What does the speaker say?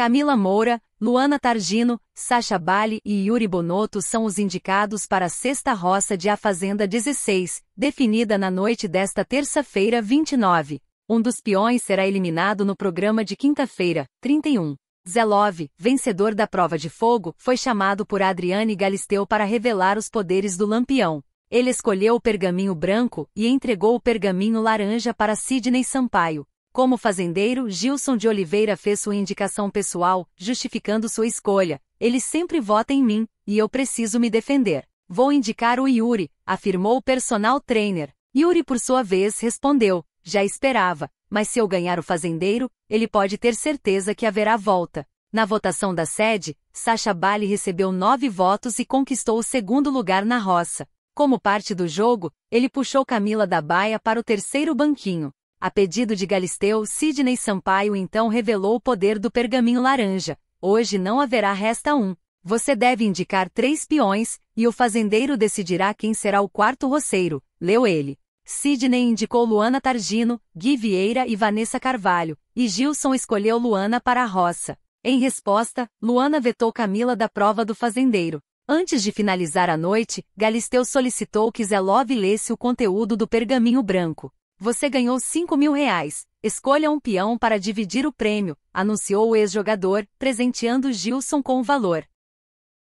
Camila Moura, Luana Targino, Sasha Bali e Yuri Bonotto são os indicados para a sexta roça de A Fazenda 16, definida na noite desta terça-feira 29. Um dos peões será eliminado no programa de quinta-feira, 31. Zelove, vencedor da prova de fogo, foi chamado por Adriane Galisteu para revelar os poderes do Lampião. Ele escolheu o pergaminho branco e entregou o pergaminho laranja para Sidney Sampaio. Como fazendeiro, Gilson de Oliveira fez sua indicação pessoal, justificando sua escolha. Ele sempre vota em mim, e eu preciso me defender. Vou indicar o Yuri, afirmou o personal trainer. Yuri, por sua vez, respondeu: Já esperava, mas se eu ganhar o fazendeiro, ele pode ter certeza que haverá volta. Na votação da sede, Sasha Bali recebeu nove votos e conquistou o segundo lugar na roça. Como parte do jogo, ele puxou Camila da baia para o terceiro banquinho. A pedido de Galisteu, Sidney Sampaio então revelou o poder do pergaminho laranja. Hoje não haverá resta um. Você deve indicar três peões, e o fazendeiro decidirá quem será o quarto roceiro, leu ele. Sidney indicou Luana Targino, Gui Vieira e Vanessa Carvalho, e Gilson escolheu Luana para a roça. Em resposta, Luana vetou Camila da prova do fazendeiro. Antes de finalizar a noite, Galisteu solicitou que Zelov lesse o conteúdo do pergaminho branco. Você ganhou 5 mil reais. Escolha um peão para dividir o prêmio, anunciou o ex-jogador, presenteando Gilson com o valor.